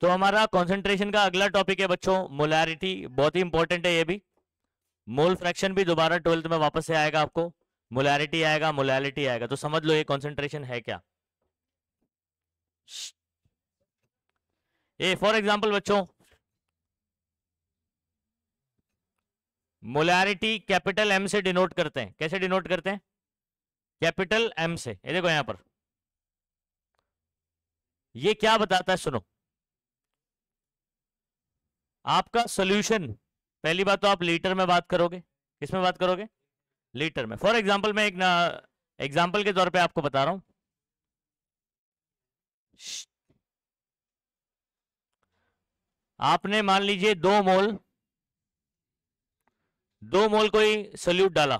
तो हमारा कॉन्सेंट्रेशन का अगला टॉपिक है बच्चों मोलैरिटी बहुत ही इंपॉर्टेंट है ये भी मोल फ्रैक्शन भी दोबारा ट्वेल्थ में वापस से आएगा आपको मोलैरिटी आएगा मोलैरिटी आएगा तो समझ लो ये कॉन्सेंट्रेशन है क्या ये फॉर एग्जाम्पल बच्चों मोलैरिटी कैपिटल एम से डिनोट करते हैं कैसे डिनोट करते हैं कैपिटल एम से ये देखो यहां पर ये क्या बताता है सुनो आपका सोल्यूशन पहली बात तो आप लीटर में बात करोगे किसमें बात करोगे लीटर में फॉर एग्जाम्पल मैं एक एग्जाम्पल के तौर पे आपको बता रहा हूं आपने मान लीजिए दो मोल दो मोल कोई सोल्यूट डाला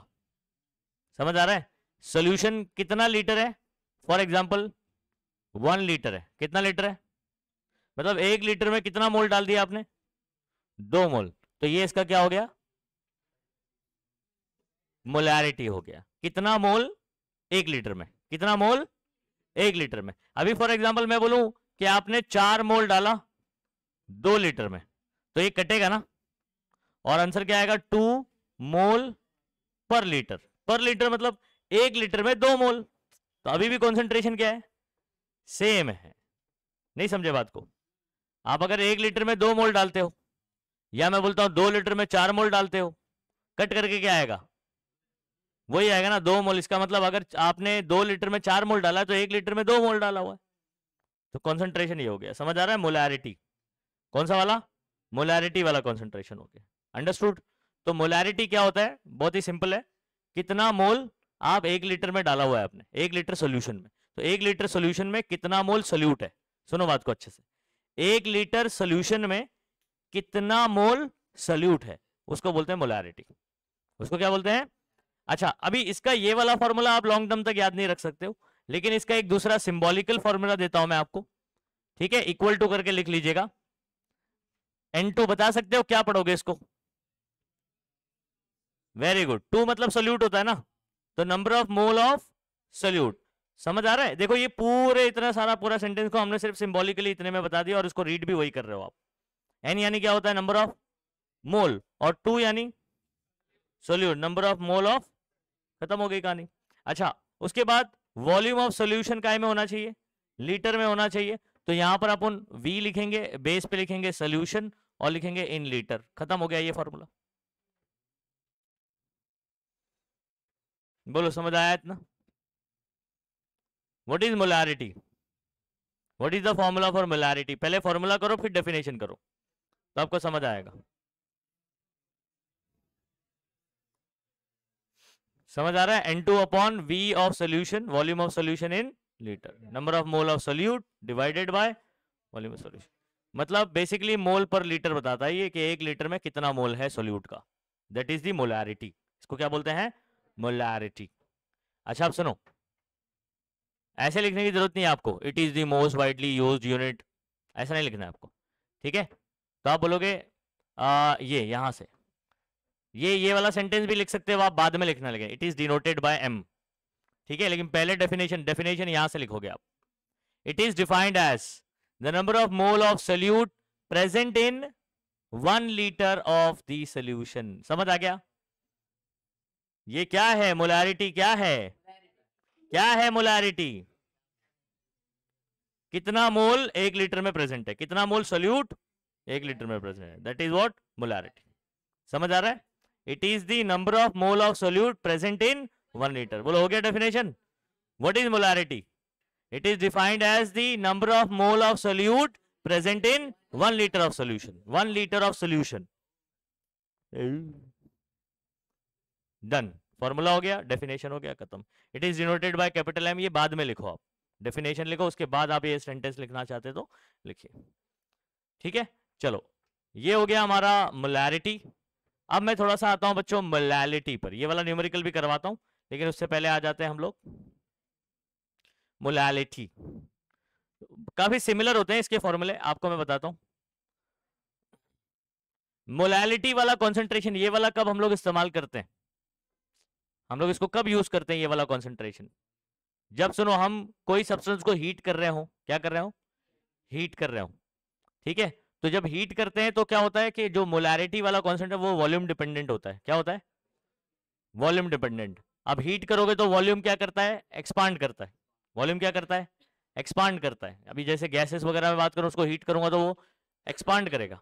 समझ आ रहा है सोल्यूशन कितना लीटर है फॉर एग्जाम्पल वन लीटर है कितना लीटर है मतलब एक लीटर में कितना मोल डाल दिया आपने दो मोल तो ये इसका क्या हो गया मोलैरिटी हो गया कितना मोल एक लीटर में कितना मोल एक लीटर में अभी फॉर एग्जाम्पल मैं बोलूं कि आपने चार मोल डाला दो लीटर में तो ये कटेगा ना और आंसर क्या आएगा टू मोल पर लीटर पर लीटर मतलब एक लीटर में दो मोल तो अभी भी कॉन्सेंट्रेशन क्या है सेम है नहीं समझे बात को आप अगर एक लीटर में दो मोल डालते हो या मैं बोलता हूं दो लीटर में चार मोल डालते हो कट करके क्या आएगा वही आएगा ना दो मोल इसका मतलब अगर आपने दो लीटर में चार मोल डाला तो एक लीटर में दो मोल डाला हुआ है तो कॉन्सेंट्रेशन ये हो गया समझ आ रहा है मोलैरिटी कौन सा वाला मोलैरिटी वाला कॉन्सेंट्रेशन हो गया अंडरस्टूड तो मोलैरिटी क्या होता है बहुत ही सिंपल है कितना मोल आप एक लीटर में डाला हुआ है आपने एक लीटर सोल्यूशन में तो एक लीटर सोल्यूशन में कितना मोल सोल्यूट है सुनो बात को अच्छे से एक लीटर सोल्यूशन में कितना मोल सल्यूट है उसको बोलते हैं मोलारिटी उसको क्या बोलते हैं अच्छा अभी इसका ये वाला फॉर्मूला आप लॉन्ग टर्म तक याद नहीं रख सकते हो लेकिन इसका एक दूसरा सिंबॉलिकल फॉर्मूला देता हूं मैं आपको ठीक है इक्वल टू करके लिख लीजिएगा एन टू बता सकते हो क्या पढ़ोगे इसको वेरी गुड टू मतलब सोल्यूट होता है ना तो number of mole of solute समझ आ रहा है देखो ये पूरे इतना सारा पूरा सेंटेंस को हमने सिर्फ सिंबॉलिकली इतने में बता दिया और इसको रीड भी वही कर रहे हो आप एन यानी क्या होता है नंबर ऑफ मोल और टू यानी solute number of mole of खत्म हो गई कहानी अच्छा उसके बाद वॉल्यूम ऑफ सोल्यूशन काय में होना चाहिए लीटर में होना चाहिए तो यहां पर अपन V लिखेंगे बेस पे लिखेंगे सोल्यूशन और लिखेंगे इन लीटर खत्म हो गया ये फॉर्मूला बोलो समझ आया इतना what is molarity what is the formula for molarity पहले फॉर्मूला करो फिर डेफिनेशन करो तो आपको समझ आएगा समझ आ रहा है N two upon V of solution volume of solution in litre number of mole of solute divided by volume of solution मतलब बेसिकली मोल पर लीटर बताता है ये कि एक लीटर में कितना मोल है सोल्यूट का दैट इज दी इसको क्या बोलते हैं मोलैरिटी अच्छा आप सुनो ऐसे लिखने की जरूरत नहीं है आपको it is the most widely use unit ऐसा नहीं लिखना है आपको ठीक है तो आप बोलोगे आ, ये यहां से ये ये वाला सेंटेंस भी लिख सकते हो आप बाद में लिखना लगे it is denoted by M ठीक है लेकिन पहले डेफिनेशन डेफिनेशन यहां से लिखोगे आप it is defined as the number of mole of solute present in one litre of the solution समझ आ गया ये क्या है मोलारिटी क्या है क्या है मोलारिटी कितना मोल एक लीटर में प्रेजेंट है कितना मोल सोल्यूट एक लीटर में प्रेजेंट है दैट इज वॉट मोलारिटी समझ आ रहा है it is the number of mole of solute present in one litre बोलो हो गया definition what is molarity it is defined as the number of mole of solute present in one litre of solution one litre of solution done formula हो गया definition हो गया खत्म it is denoted by capital M ये बाद में लिखो आप डेफिनेशन लिखो उसके बाद आप ये सेंटेंस लिखना चाहते तो लिखिए ठीक है चलो ये हो गया हमारा मोलैरिटी अब मैं थोड़ा सा आता हूं बच्चों मोलैलिटी पर ये वाला न्यूमेरिकल भी करवाता हूं लेकिन उससे पहले आ जाते हैं हम लोग मोलैलिटी काफी सिमिलर होते हैं इसके फॉर्मूले आपको मैं बताता हूं मोलैलिटी वाला कॉन्सेंट्रेशन ये वाला कब हम लोग इस्तेमाल करते हैं हम लोग इसको कब यूज करते हैं ये वाला कॉन्सेंट्रेशन जब सुनो हम कोई सब्सटेंस को हीट कर रहे हो क्या कर रहे हो हीट कर रहे हो ठीक है तो जब हीट करते हैं तो क्या होता है कि जो मोलैरिटी वाला कॉन्सेंट है वो वॉल्यूम डिपेंडेंट होता है क्या होता है वॉल्यूम डिपेंडेंट अब हीट करोगे तो वॉल्यूम क्या करता है एक्सपांड करता है वॉल्यूम क्या करता है एक्सपांड करता है अभी जैसे गैसेस वगैरह में बात करूं उसको हीट करूंगा तो वो एक्सपांड करेगा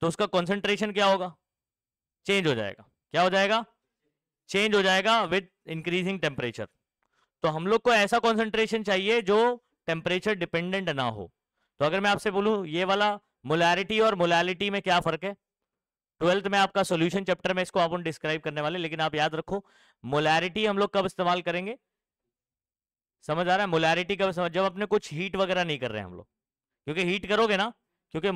तो उसका कॉन्सेंट्रेशन क्या होगा चेंज हो जाएगा क्या हो जाएगा चेंज हो जाएगा विद इंक्रीजिंग टेम्परेचर तो हम लोग को ऐसा कॉन्सेंट्रेशन चाहिए जो टेम्परेचर डिपेंडेंट ना हो तो अगर मैं आपसे बोलूं ये वाला मोलैरिटी और मोलैलिटी में क्या फर्क है ट्वेल्थ में आपका सोल्यूशन चैप्टर में इसको अपन डिस्क्राइब करने वाले लेकिन आप याद रखो मोलैरिटी हम लोग कब इस्तेमाल करेंगे समझ आ रहा है मोलैरिटी कब समझ जब अपने कुछ हीट वगैरह नहीं कर रहे हैं हम लोग क्योंकि हीट करोगे ना क्योंकि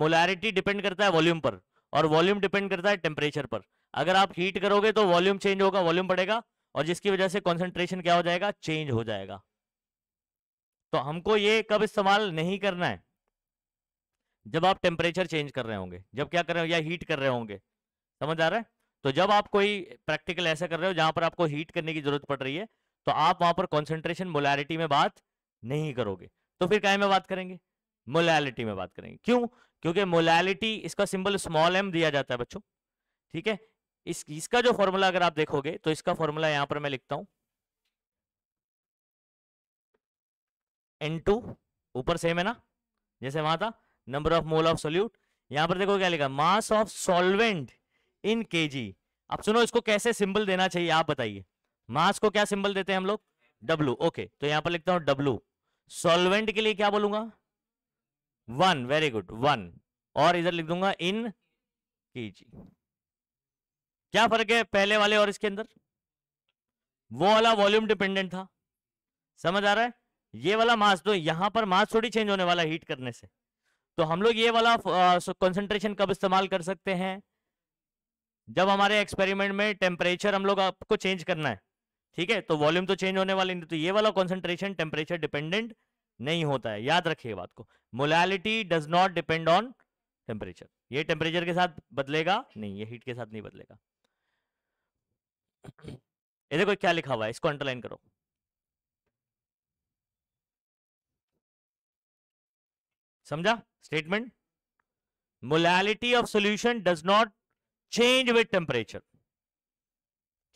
मोलैरिटी डिपेंड करता है वॉल्यूम पर और वॉल्यूम डिपेंड करता है टेम्परेचर पर अगर आप हीट करोगे तो वॉल्यूम चेंज होगा वॉल्यूम बढ़ेगा और जिसकी वजह से कॉन्सेंट्रेशन क्या हो जाएगा चेंज हो जाएगा तो हमको ये कब इस्तेमाल नहीं करना है जब आप टेम्परेचर चेंज कर रहे होंगे जब क्या कर रहे हो या हीट कर रहे होंगे समझ आ रहा है तो जब आप कोई प्रैक्टिकल ऐसा कर रहे हो जहां पर आपको हीट करने की जरूरत पड़ रही है तो आप वहां पर कॉन्सेंट्रेशन मोलैरिटी में बात नहीं करोगे तो फिर क्या में बात करेंगे मोलैलिटी में बात करेंगे क्यों क्योंकि मोलैलिटी इसका सिंबल स्मॉल एम दिया जाता है बच्चों ठीक है इस इसका जो फॉर्मूला अगर आप देखोगे तो इसका फॉर्मूला यहां पर मैं लिखता हूं एन टू ऊपर सेम है ना जैसे वहां था number of mole of solute यहां पर देखो क्या लिखा mass of solvent in KG अब सुनो इसको कैसे सिंबल देना चाहिए आप बताइए मास को क्या सिंबल देते हैं हम लोग डब्लू ओके तो यहां पर लिखता हूं डब्लू सॉल्वेंट के लिए क्या बोलूंगा वन वेरी गुड वन और इधर लिख दूंगा इन केजी क्या फर्क है पहले वाले और इसके अंदर वो वाला वॉल्यूम डिपेंडेंट था समझ आ रहा है ये वाला मास तो यहां पर मास थोड़ी चेंज होने वाला हीट करने से तो हम लोग ये वाला कंसंट्रेशन कब इस्तेमाल कर सकते हैं जब हमारे एक्सपेरिमेंट में टेम्परेचर हम लोग आपको चेंज करना है ठीक है तो वॉल्यूम तो चेंज होने वाले नहीं तो ये वाला कॉन्सेंट्रेशन टेम्परेचर डिपेंडेंट नहीं होता है याद रखिए बात को molality does not depend on temperature ये टेम्परेचर के साथ बदलेगा नहीं ये हीट के साथ नहीं बदलेगा ये देखो क्या लिखा हुआ है इसको अंडरलाइन करो समझा statement molality of solution does not change with temperature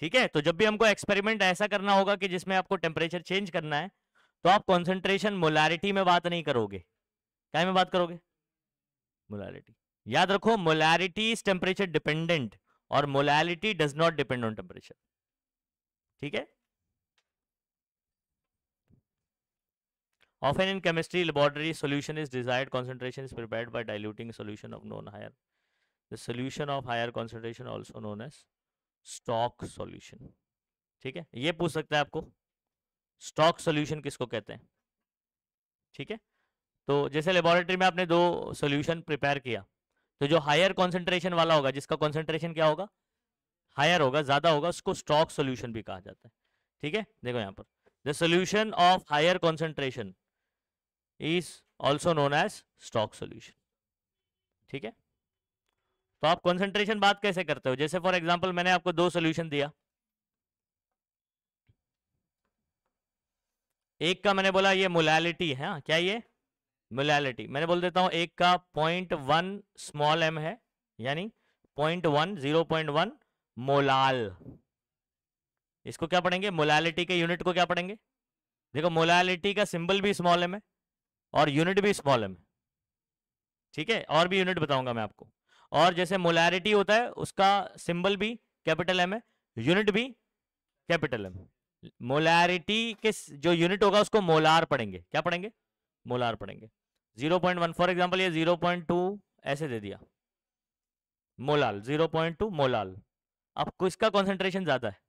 ठीक है तो जब भी हमको एक्सपेरिमेंट ऐसा करना होगा कि जिसमें आपको टेम्परेचर चेंज करना है तो आप कॉन्सेंट्रेशन मोलैरिटी में बात नहीं करोगे क्या में बात करोगे मोलैरिटी याद रखो मोलैरिटी इज टेम्परेचर डिपेंडेंट और molality does not depend on temperature ठीक है Often in chemistry, laboratory solution is desired concentration is prepared by diluting solution of known higher. The solution of higher concentration also known as stock solution. ठीक है ये पूछ सकता है आपको stock solution किसको कहते हैं ठीक है तो जैसे लेबोरेटरी में आपने दो सॉल्यूशन प्रिपेयर किया तो जो हायर कॉन्सेंट्रेशन वाला होगा जिसका कॉन्सेंट्रेशन क्या होगा हायर होगा ज्यादा होगा उसको स्टॉक सॉल्यूशन भी कहा जाता है ठीक है देखो यहाँ पर the solution of higher concentration is also known as stock solution ठीक है तो आप कॉन्सेंट्रेशन बात कैसे करते हो जैसे फॉर एग्जाम्पल मैंने आपको दो सोल्यूशन दिया एक का मैंने बोला ये मोलैलिटी है हाँ, क्या ये मोलैलिटी मैंने बोल देता हूं एक का पॉइंट वन स्मॉल एम है यानी point one zero point one molal इसको क्या पढ़ेंगे मोलैलिटी के यूनिट को क्या पढ़ेंगे देखो मोलैलिटी का सिंबल भी स्मॉल एम है और यूनिट भी स्मॉल एम ठीक है और भी यूनिट बताऊंगा मैं आपको और जैसे मोलैरिटी होता है उसका सिंबल भी कैपिटल एम है यूनिट भी कैपिटल एम मोलैरिटी के जो यूनिट होगा उसको मोलार पढ़ेंगे क्या पढ़ेंगे मोलार पढ़ेंगे 0.1 फॉर एग्जाम्पल ये टू ऐसे दे दिया मोलाल 0.2 मोलाल अब किसका कॉन्सेंट्रेशन ज्यादा है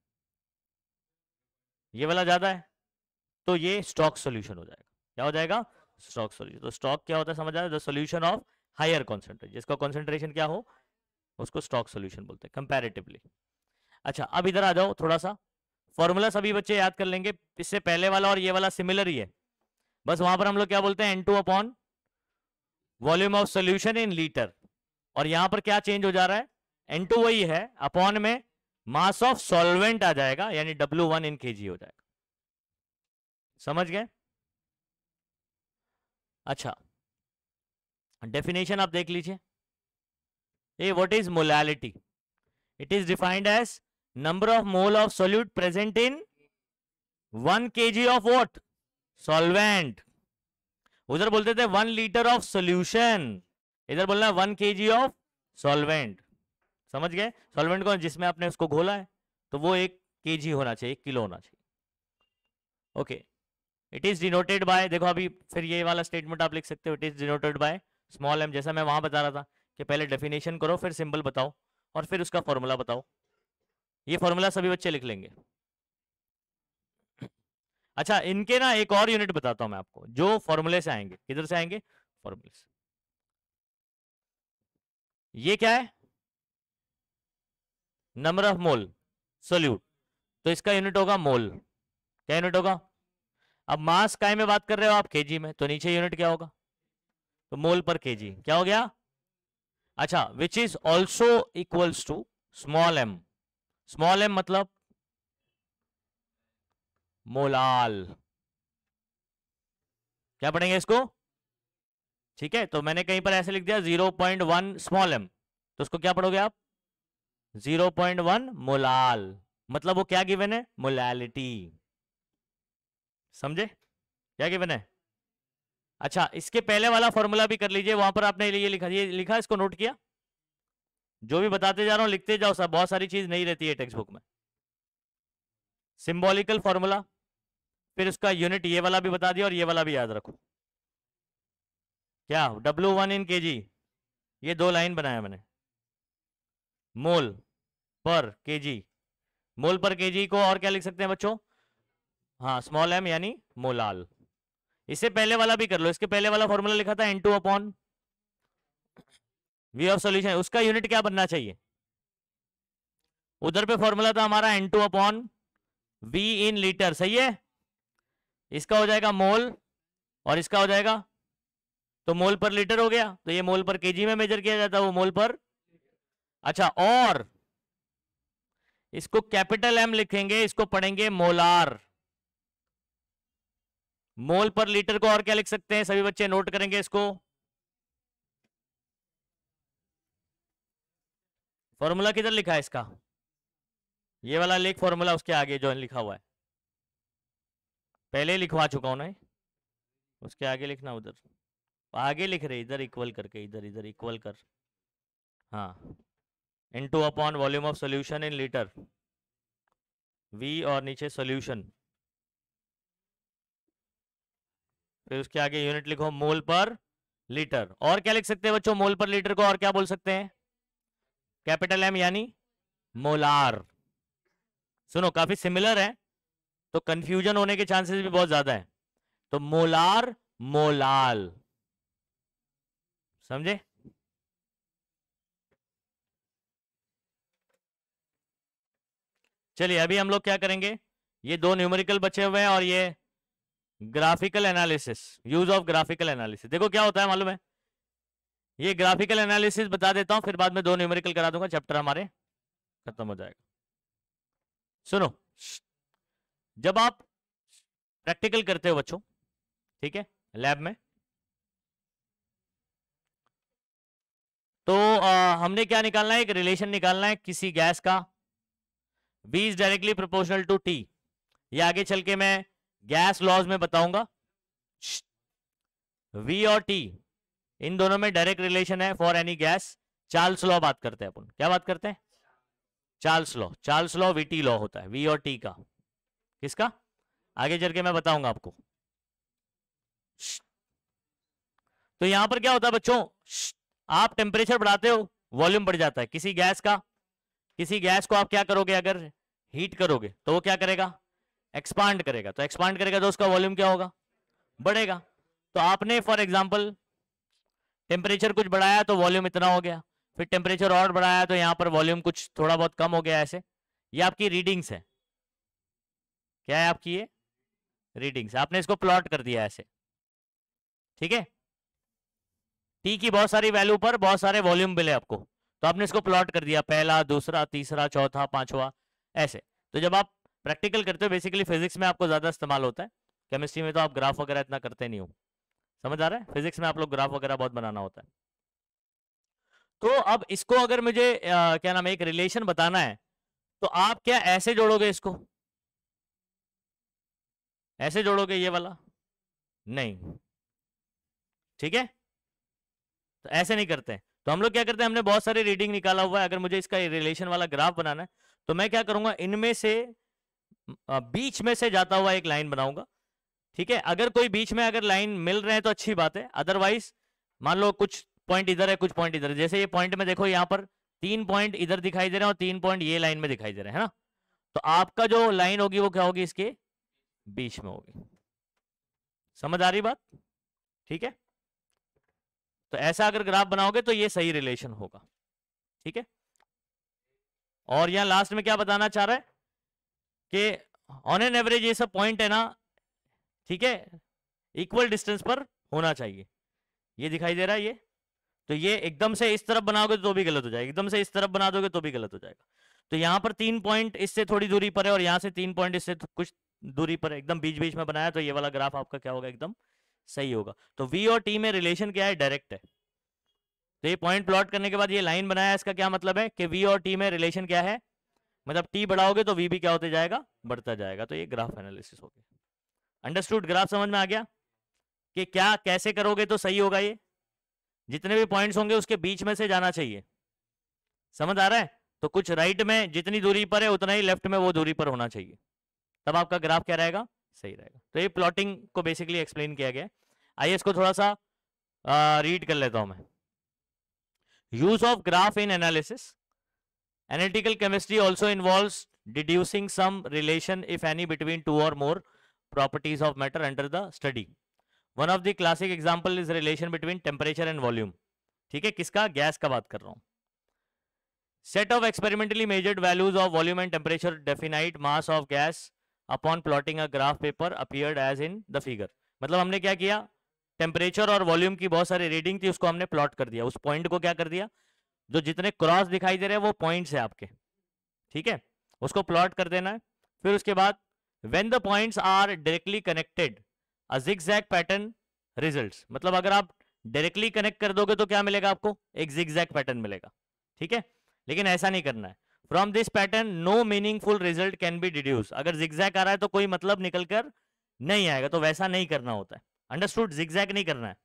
ये वाला ज्यादा है तो ये स्टॉक सोल्यूशन हो जाएगा क्या हो जाएगा स्टॉक सोल्यूशन तो स्टॉक क्या होता है समझ आ रहा है सोल्यूशन ऑफ हायर कॉन्सेंट्रेट जिसका कॉन्सेंट्रेशन क्या हो उसको स्टॉक सोल्यूशन बोलते हैं कंपेरेटिवली अच्छा अब इधर आ जाओ थोड़ा सा फॉर्मूला सभी बच्चे याद कर लेंगे इससे पहले वाला और ये वाला सिमिलर ही है बस वहां पर हम लोग क्या बोलते हैं N two upon volume of solution in litre और यहां पर क्या चेंज हो जा रहा है एन टू वही है अपॉन में मास ऑफ सॉल्वेंट आ जाएगा यानी डब्ल्यू वन इन के जी हो जाएगा समझ गए अच्छा डेफिनेशन आप देख लीजिए uh what is molality it is defined as number of mole of solute present in K G of what solvent उधर बोलते थे वन लीटर ऑफ सोल्यूशन इधर बोलना वन के जी ऑफ सॉल्वेंट समझ गए सॉल्वेंट कौन जिसमें आपने उसको घोला है तो वो एक के जी होना चाहिए एक किलो होना चाहिए okay okay. It is denoted by देखो अभी फिर ये वाला स्टेटमेंट आप लिख सकते हो it is denoted by small M जैसा मैं वहां बता रहा था कि पहले डेफिनेशन करो फिर सिंबल बताओ और फिर उसका फॉर्मूला बताओ ये फॉर्मूला सभी बच्चे लिख लेंगे अच्छा इनके ना एक और यूनिट बताता हूं मैं आपको जो फॉर्मूले से आएंगे किधर से आएंगे फॉर्मूले से ये क्या है नंबर ऑफ मोल सोल्यूट तो इसका यूनिट होगा मोल क्या यूनिट होगा अब मास काय में बात कर रहे हो आप केजी में तो नीचे यूनिट क्या होगा तो मोल पर केजी क्या हो गया अच्छा which is also equals to small M small M मतलब मोलाल क्या पढ़ेंगे इसको ठीक है तो मैंने कहीं पर ऐसे लिख दिया zero point one small M तो उसको क्या पढ़ोगे आप जीरो पॉइंट वन मोलाल मतलब वो क्या गिवन है मोलैलिटी समझे क्या गिवन है अच्छा इसके पहले वाला फॉर्मूला भी कर लीजिए वहां पर आपने ये लिखा ये लिखा इसको नोट किया जो भी बताते जा रहा हूं लिखते जाओ सब बहुत सारी चीज नहीं रहती है टेक्स्ट बुक में सिंबॉलिकल फॉर्मूला फिर उसका यूनिट ये वाला भी बता दिया और ये वाला भी याद रखो क्या डब्ल्यू वन इन के जी ये दो लाइन बनाया मैंने मोल पर के जी मोल पर के जी को और क्या लिख सकते हैं बच्चों हाँ स्मॉल एम यानी मोलाल इससे पहले वाला भी कर लो इसके पहले वाला फॉर्मूला लिखा था n two upon V of solution उसका यूनिट क्या बनना चाहिए उधर पे फॉर्मूला था हमारा n two upon V in litre सही है इसका हो जाएगा मोल और इसका हो जाएगा तो मोल पर लीटर हो गया तो ये मोल पर केजी में मेजर किया जाता है वो मोल पर अच्छा और इसको कैपिटल एम लिखेंगे इसको पढ़ेंगे मोलार मोल पर लीटर को और क्या लिख सकते हैं सभी बच्चे नोट करेंगे इसको फॉर्मूला किधर लिखा है इसका ये वाला लेख फॉर्मूला उसके आगे जो लिखा हुआ है पहले लिखवा चुका हूं ना उसके आगे लिखना उधर आगे लिख रहे इधर इक्वल करके इधर इधर इक्वल कर हाँ n two upon volume of solution in litre V और नीचे सोल्यूशन फिर उसके आगे यूनिट लिखो मोल पर लीटर और क्या लिख सकते हैं बच्चों मोल पर लीटर को और क्या बोल सकते हैं कैपिटल एम यानी मोलार सुनो काफी सिमिलर है तो कंफ्यूजन होने के चांसेस भी बहुत ज्यादा है तो मोलार मोलाल समझे चलिए अभी हम लोग क्या करेंगे ये दो न्यूमेरिकल बचे हुए हैं और ये graphical analysis use of graphical analysis देखो क्या होता है मालूम है ये ग्राफिकल एनालिसिस बता देता हूं फिर बाद में दो न्यूमेरिकल करा दूंगा चैप्टर हमारे खत्म हो जाएगा सुनो जब आप प्रैक्टिकल करते हो बच्चों ठीक है लैब में तो आ, हमने क्या निकालना है एक रिलेशन निकालना है किसी गैस का B is directly proportional to T ये आगे चल के मैं गैस लॉज में बताऊंगा वी और टी इन दोनों में डायरेक्ट रिलेशन है for any gas Charles law बात करते हैं अपन क्या बात करते हैं Charles law Charles law T law होता है वी और टी का किसका आगे चल के मैं बताऊंगा आपको तो यहां पर क्या होता है बच्चों आप टेम्परेचर बढ़ाते हो वॉल्यूम बढ़ जाता है किसी गैस का किसी गैस को आप क्या करोगे अगर हीट करोगे तो वो क्या करेगा एक्सपांड करेगा तो एक्सपांड करेगा तो उसका वॉल्यूम क्या होगा बढ़ेगा तो आपने फॉर एग्जाम्पल टेम्परेचर कुछ बढ़ाया तो वॉल्यूम इतना हो गया फिर टेम्परेचर और बढ़ाया तो यहाँ पर वॉल्यूम कुछ थोड़ा बहुत कम हो गया ऐसे ये आपकी रीडिंग्स है क्या है आपकी ये रीडिंग्स आपने इसको प्लॉट कर दिया ऐसे ठीक है टी की बहुत सारी वैल्यू पर बहुत सारे वॉल्यूम मिले आपको तो आपने इसको प्लॉट कर दिया पहला दूसरा तीसरा चौथा पांचवा ऐसे तो जब आप प्रैक्टिकल करते हो बेसिकली फिजिक्स में आपको ज़्यादा इस्तेमाल होता है केमिस्ट्री में तो आप ग्राफ वगैरह इतना करते नहीं हो समझ आ रहा है फिजिक्स में आप लोग ग्राफ वगैरह बहुत बनाना होता है तो अब इसको अगर मुझे आ, क्या नाम है एक रिलेशन बताना है तो आप क्या ऐसे जोड़ोगे इसको ऐसे जोड़ोगे ये वाला नहीं ठीक है तो ऐसे नहीं करते तो हम लोग क्या करते हैं हमने बहुत सारी रीडिंग निकाला हुआ है अगर मुझे इसका रिलेशन वाला ग्राफ बनाना है तो मैं क्या करूंगा इनमें से बीच में से जाता हुआ एक लाइन बनाऊंगा ठीक है अगर कोई बीच में अगर लाइन मिल रहे हैं तो अच्छी बात है अदरवाइज मान लो कुछ पॉइंट इधर है कुछ पॉइंट इधर है जैसे ये पॉइंट में देखो यहाँ पर तीन पॉइंट इधर दिखाई दे रहे हैं और तीन पॉइंट ये लाइन में दिखाई दे रहे हैं ना तो आपका जो लाइन होगी वो क्या होगी इसके बीच में होगी समझ आ रही बात ठीक है तो ऐसा अगर ग्राफ बनाओगे तो ये सही रिलेशन होगा ठीक है और यहां लास्ट में क्या बताना चाह रहा है कि ऑन एन एवरेज ये सब पॉइंट है ना ठीक है इक्वल डिस्टेंस पर होना चाहिए ये दिखाई दे रहा है ये तो ये एकदम से इस तरफ बनाओगे तो भी गलत हो जाएगा एकदम से इस तरफ बना दोगे तो भी गलत हो जाएगा तो यहां पर तीन पॉइंट इससे थोड़ी दूरी पर है और यहां से तीन पॉइंट इससे कुछ दूरी पर एकदम बीच बीच में बनाया तो ये वाला ग्राफ आपका क्या होगा एकदम सही होगा तो वी और टी में रिलेशन क्या है डायरेक्ट है तो ये पॉइंट प्लॉट करने के बाद ये लाइन बनाया इसका क्या मतलब है कि वी और टी में रिलेशन क्या है मतलब टी बढ़ाओगे तो वी भी क्या होते जाएगा बढ़ता जाएगा तो ये ग्राफ एनालिसिस हो गया अंडरस्टूड ग्राफ समझ में आ गया कि क्या कैसे करोगे तो सही होगा ये जितने भी पॉइंट्स होंगे उसके बीच में से जाना चाहिए समझ आ रहा है तो कुछ राइट में जितनी दूरी पर है उतना ही लेफ्ट में वो दूरी पर होना चाहिए तब आपका ग्राफ क्या रहेगा सही रहेगा तो ये प्लॉटिंग को बेसिकली एक्सप्लेन किया गया आइए इसको थोड़ा सा रीड कर लेता हूं मैं use of graph in analysis Analytical chemistry also involves deducing some relation, if any, between two or more properties of matter under the study. One of the classic example is relation between temperature and volume. ठीक है किसका gas का बात कर रहा हूँ set of experimentally measured values of volume and temperature definite mass of gas upon plotting a graph paper appeared as in the figure मतलब हमने क्या किया टेम्परेचर और वॉल्यूम की बहुत सारी रीडिंग थी उसको हमने प्लॉट कर दिया उस पॉइंट को क्या कर दिया जो जितने क्रॉस दिखाई दे रहे हैं वो पॉइंट्स है आपके ठीक है उसको प्लॉट कर देना है फिर उसके बाद when the points are directly connected a pattern results मतलब अगर आप डायरेक्टली कनेक्ट कर दोगे तो क्या मिलेगा आपको एक जिक्जैक पैटर्न मिलेगा ठीक है लेकिन ऐसा नहीं करना है from this pattern no meaningful result can be deduce अगर जिक्जैक आ रहा है तो कोई मतलब निकलकर नहीं आएगा तो वैसा नहीं करना होता है अंडरस्टूड जिक्जैक नहीं करना है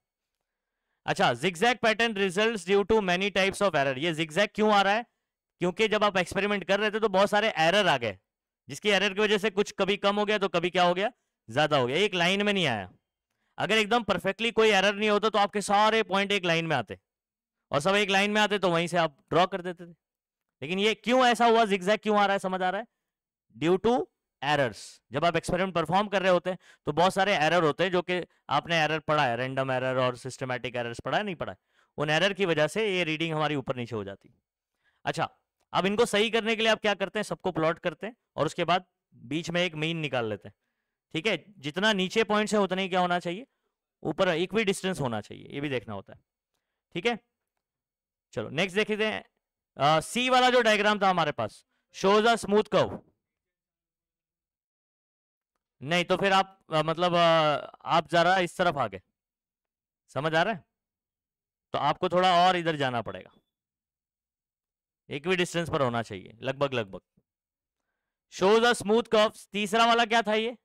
अच्छा zigzag pattern results due to many types of error ये जिक्जैक क्यों आ रहा है क्योंकि जब आप एक्सपेरिमेंट कर रहे थे तो बहुत सारे एरर आ गए जिसकी एरर की वजह से कुछ कभी कम हो गया तो कभी क्या हो गया ज्यादा हो गया एक लाइन में नहीं आया अगर एकदम परफेक्टली कोई एरर नहीं होता तो आपके सारे पॉइंट एक लाइन में आते और सब एक लाइन में आते तो वहीं से आप ड्रॉ कर देते थे लेकिन ये क्यों ऐसा हुआ जिक्जैक क्यों आ रहा है समझ आ रहा है ड्यू टू एरर्स जब आप एक्सपेरिमेंट परफॉर्म कर रहे होते हैं तो बहुत सारे एरर होते हैं जो कि आपने एरर पढ़ा है रैंडम एरर और सिस्टमेटिक एरर्स पढ़ा है नहीं पढ़ा है उन एरर की वजह से ये रीडिंग हमारी ऊपर नीचे हो जाती अच्छा अब इनको सही करने के लिए आप क्या करते हैं सबको प्लॉट करते हैं और उसके बाद बीच में एक मीन निकाल लेते हैं ठीक है जितना नीचे पॉइंट्स है उतना ही क्या होना चाहिए ऊपर इक्वी डिस्टेंस होना चाहिए ये भी देखना होता है ठीक है चलो नेक्स्ट देखते हैं सी वाला जो डायग्राम था हमारे पास शोज अ स्मूथ कव नहीं तो फिर आप आ, मतलब आ, आप रहा इस तरफ आगे समझ आ रहा है तो आपको थोड़ा और इधर जाना पड़ेगा एक भी डिस्टेंस पर होना चाहिए लगभग लगभग शोज अ स्मूथ कर्व तीसरा वाला क्या था ये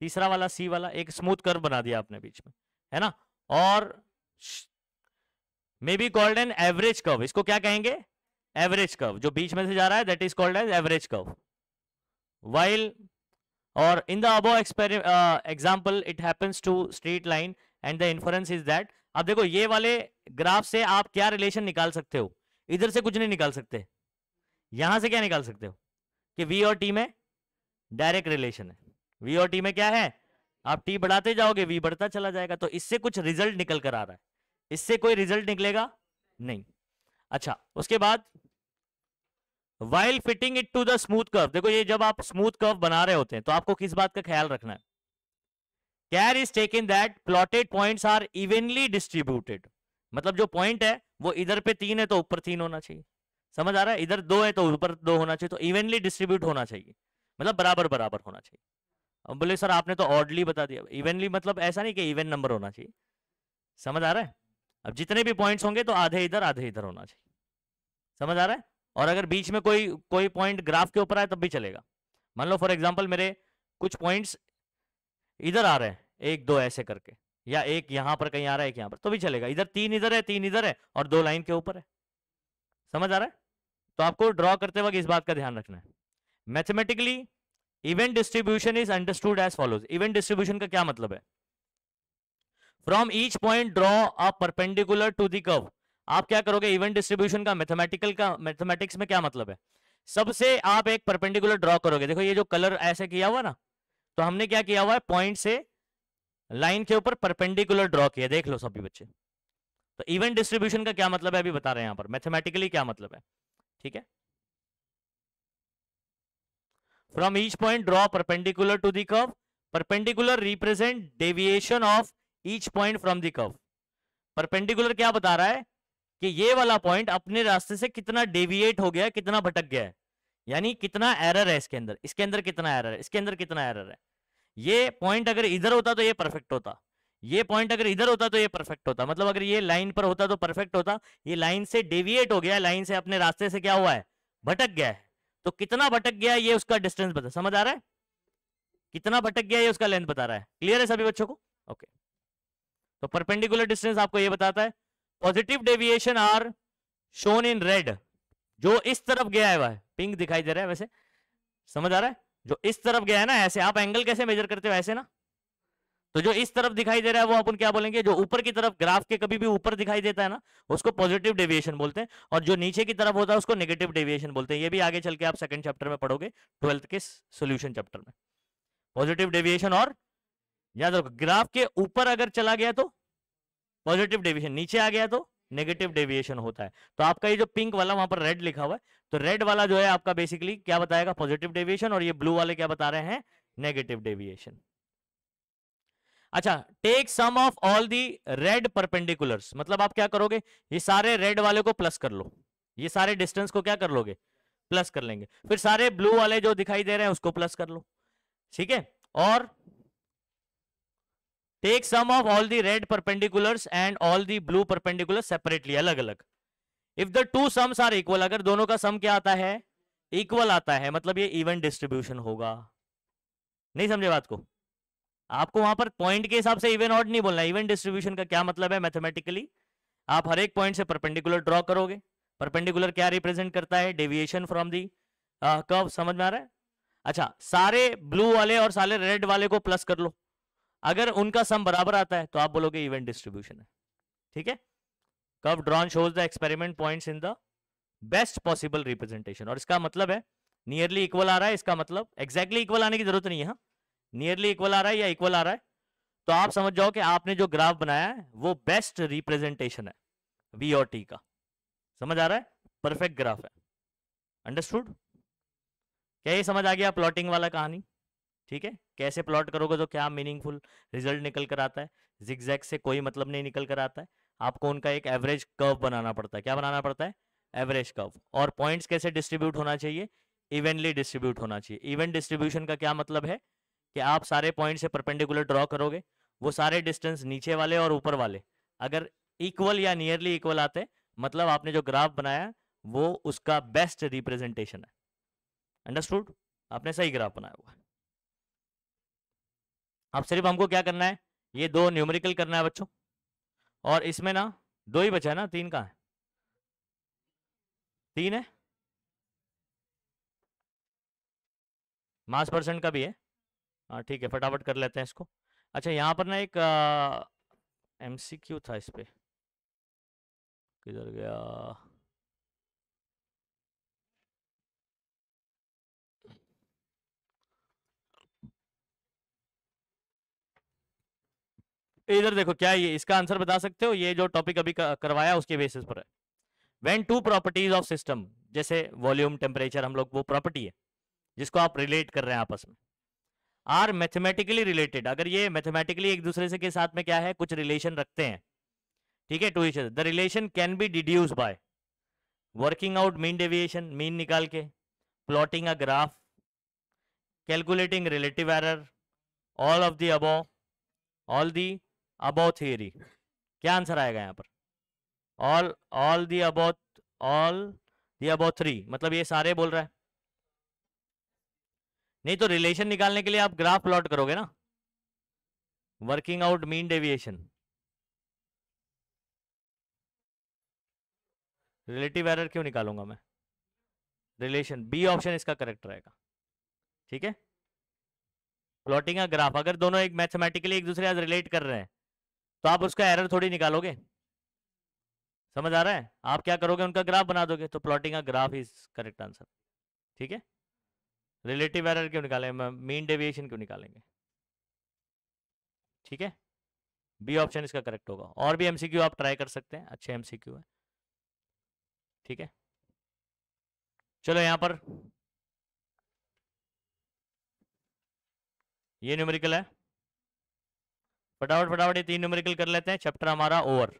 तीसरा वाला सी वाला एक स्मूथ कर्व बना दिया आपने बीच में है ना और may be called an average curve इसको क्या कहेंगे एवरेज कर्व जो बीच में से जा रहा है that is called as average curve while और in the above experiment example it happens to straight line and the inference is that अब देखो ये वाले ग्राफ से आप क्या रिलेशन निकाल सकते हो इधर से कुछ नहीं निकाल सकते यहां से क्या निकाल सकते हो कि वी और टी में डायरेक्ट रिलेशन है वी और टी में क्या है आप टी बढ़ाते जाओगे वी बढ़ता चला जाएगा तो इससे कुछ रिजल्ट निकल कर आ रहा है इससे कोई रिजल्ट निकलेगा नहीं अच्छा उसके बाद while fitting it to the smooth curve देखो ये जब आप स्मूथ कर्व बना रहे होते हैं तो आपको किस बात का ख्याल रखना है care is taken that plotted point are evenly distributed मतलब जो पॉइंट है वो इधर पे तीन है तो ऊपर तीन होना चाहिए समझ आ रहा है इधर दो है तो ऊपर दो होना चाहिए तो इवनली डिस्ट्रीब्यूट होना चाहिए मतलब बराबर बराबर होना चाहिए अब बोले सर आपने तो ऑर्डली बता दिया इवनली मतलब ऐसा नहीं कि इवेंट नंबर होना चाहिए समझ आ रहा है अब जितने भी पॉइंट्स होंगे तो आधे इधर आधे इधर होना चाहिए समझ आ रहा है और अगर बीच में कोई कोई पॉइंट ग्राफ के ऊपर आए तब भी चलेगा मान लो फॉर एग्जाम्पल मेरे कुछ पॉइंट्स इधर आ रहे हैं एक दो ऐसे करके या एक यहां पर कहीं आ रहा है एक यहां पर तो भी चलेगा इधर तीन इधर है तीन इधर है और दो लाइन के ऊपर है समझ आ रहा है तो आपको ड्रॉ करते वक्त इस बात का ध्यान रखना है mathematically even distribution is understood as follows even distribution का क्या मतलब है from each point draw a perpendicular to the curve आप क्या करोगे इवेंट डिस्ट्रीब्यूशन का मैथमेटिकल का मैथमेटिक्स में क्या मतलब है सबसे आप एक परपेंडिकुलर ड्रॉ करोगे देखो ये जो कलर ऐसे किया हुआ ना तो हमने क्या किया हुआ है पॉइंट से लाइन के ऊपर परपेंडिकुलर ड्रॉ किया देख लो सभी बच्चे तो इवेंट डिस्ट्रीब्यूशन का क्या मतलब है अभी बता रहे हैं यहां पर मैथमेटिकली क्या मतलब है ठीक है from each point draw perpendicular to the curve perpendicular represent deviation of each point from the curve perpendicular क्या बता रहा है कि ये वाला पॉइंट अपने रास्ते से कितना डेविएट हो गया कितना भटक गया है यानी कितना एरर है इसके अंदर इसके अंदर कितना एरर है इसके अंदर कितना एरर है ये पॉइंट अगर इधर होता तो ये परफेक्ट होता ये पॉइंट अगर इधर होता तो ये परफेक्ट होता मतलब अगर ये लाइन पर होता तो परफेक्ट होता ये लाइन से डेविएट हो गया लाइन से अपने रास्ते से क्या हुआ है भटक गया है तो कितना भटक गया ये उसका डिस्टेंस बता समझ आ रहा है कितना भटक गया ये उसका लेंथ बता रहा है क्लियर है सभी बच्चों को ओके तो परपेंडिकुलर डिस्टेंस आपको ये बताता है positive deviation are shown in red जो इस तरफ गया है वह पिंक दिखाई दे रहा है वैसे समझ आ रहा है जो इस तरफ गया है ना ऐसे आप एंगल कैसे मेजर करते हो ऐसे ना तो जो इस तरफ दिखाई दे रहा है वो अपन क्या बोलेंगे जो ऊपर की तरफ ग्राफ के कभी भी ऊपर दिखाई देता है ना उसको पॉजिटिव डेविएशन बोलते हैं और जो नीचे की तरफ होता है उसको नेगेटिव डेविएशन बोलते हैं ये भी आगे चल के आप सेकंड चैप्टर में पढ़ोगे ट्वेल्थ के सोल्यूशन चैप्टर में पॉजिटिव डेविएशन और याद रखो ग्राफ के ऊपर अगर चला गया तो पॉजिटिव डेविएशन नीचे आ गया तो नेगेटिव डेविएशन होता है तो आपका ये जो पिंक वाला वहां पर रेड लिखा हुआ है तो रेड वाला जो है आपका बेसिकली क्या बताएगा पॉजिटिव डेविएशन और ये ब्लू वाले क्या बता रहे हैं नेगेटिव डेविएशन अच्छा take sum of all the red perpendiculars मतलब आप क्या करोगे ये सारे रेड वाले को प्लस कर लो ये सारे डिस्टेंस को क्या कर लोगे प्लस कर लेंगे फिर सारे ब्लू वाले जो दिखाई दे रहे हैं उसको प्लस कर लो ठीक है और take sum of all the red perpendiculars and all the blue perpendicular separately अलग अलग if the two sums are equal अगर दोनों का सम क्या आता है इक्वल आता है मतलब ये इवन डिस्ट्रीब्यूशन होगा नहीं समझे बात को आपको वहां पर पॉइंट के हिसाब से इवन ऑड नहीं बोलना इवन डिस्ट्रीब्यूशन का क्या मतलब है मैथमेटिकली आप हर एक पॉइंट से परपेंडिकुलर ड्रॉ करोगे परपेंडिकुलर क्या रिप्रेजेंट करता है डेविएशन फ्रॉम दी कर्व समझ में आ रहा है अच्छा सारे ब्लू वाले और सारे रेड वाले को प्लस कर लो अगर उनका सम बराबर आता है तो आप बोलोगे इवेंट डिस्ट्रीब्यूशन है ठीक है curve drawn shows the experiment points in the best possible representation और इसका मतलब है नियरली इक्वल आ रहा है इसका मतलब एक्जैक्टली इक्वल आने की जरूरत नहीं है नियरली हाँ? इक्वल आ रहा है या इक्वल आ रहा है तो आप समझ जाओ कि आपने जो ग्राफ बनाया है वो बेस्ट रिप्रेजेंटेशन है वी और टी का समझ आ रहा है परफेक्ट ग्राफ है अंडरस्टूड क्या ये समझ आ गया प्लॉटिंग वाला कहानी ठीक है कैसे प्लॉट करोगे तो क्या मीनिंगफुल रिजल्ट निकल कर आता है जिक्जैक से कोई मतलब नहीं निकल कर आता है आपको उनका एक एवरेज कर्व बनाना पड़ता है क्या बनाना पड़ता है एवरेज कर्व और पॉइंट्स कैसे डिस्ट्रीब्यूट होना चाहिए इवेंटली डिस्ट्रीब्यूट होना चाहिए इवेंट डिस्ट्रीब्यूशन का क्या मतलब है कि आप सारे पॉइंट से परपेंडिकुलर ड्रॉ करोगे वो सारे डिस्टेंस नीचे वाले और ऊपर वाले अगर इक्वल या नियरली इक्वल आते मतलब आपने जो ग्राफ बनाया वो उसका बेस्ट रिप्रेजेंटेशन है अंडरस्टूड आपने सही ग्राफ बनाया हुआ है अब सिर्फ हमको क्या करना है ये दो न्यूमेरिकल करना है बच्चों और इसमें ना दो ही बचा है ना तीन का है तीन है मास परसेंट का भी है हाँ ठीक है फटाफट कर लेते हैं इसको अच्छा यहाँ पर ना एक एम सी क्यू था इस पर किधर गया इधर देखो क्या ये इसका आंसर बता सकते हो ये जो टॉपिक अभी करवाया उसके बेसिस पर है when two properties of system जैसे वॉल्यूम टेम्परेचर हम लोग वो प्रॉपर्टी है जिसको आप रिलेट कर रहे हैं आपस में आर मैथमेटिकली रिलेटेड अगर ये मैथमेटिकली एक दूसरे से के साथ में क्या है कुछ रिलेशन रखते हैं ठीक है to the relation can be deduce by working out mean deviation mean निकाल के plotting a graph calculating relative error all of the above all the above theory क्या आंसर आएगा यहाँ पर all all the about all the about three मतलब ये सारे बोल रहा है नहीं तो रिलेशन निकालने के लिए आप ग्राफ प्लॉट करोगे ना working out mean deviation relative error क्यों निकालूंगा मैं रिलेशन बी ऑप्शन इसका करेक्ट रहेगा ठीक है प्लॉटिंग अ ग्राफ अगर दोनों एक मैथमेटिकली एक दूसरे आज रिलेट कर रहे हैं तो आप उसका एरर थोड़ी निकालोगे समझ आ रहा है आप क्या करोगे उनका ग्राफ बना दोगे तो प्लॉटिंग का ग्राफ इज करेक्ट आंसर ठीक है रिलेटिव एरर क्यों निकालेंगे मीन डेविएशन क्यों निकालेंगे ठीक है बी ऑप्शन इसका करेक्ट होगा और भी एमसीक्यू आप ट्राई कर सकते हैं अच्छे एमसीक्यू है ठीक है चलो यहाँ पर ये न्यूमेरिकल है फटाफट फटाफट ये तीन न्यूमेरिकल कर लेते हैं चैप्टर हमारा ओवर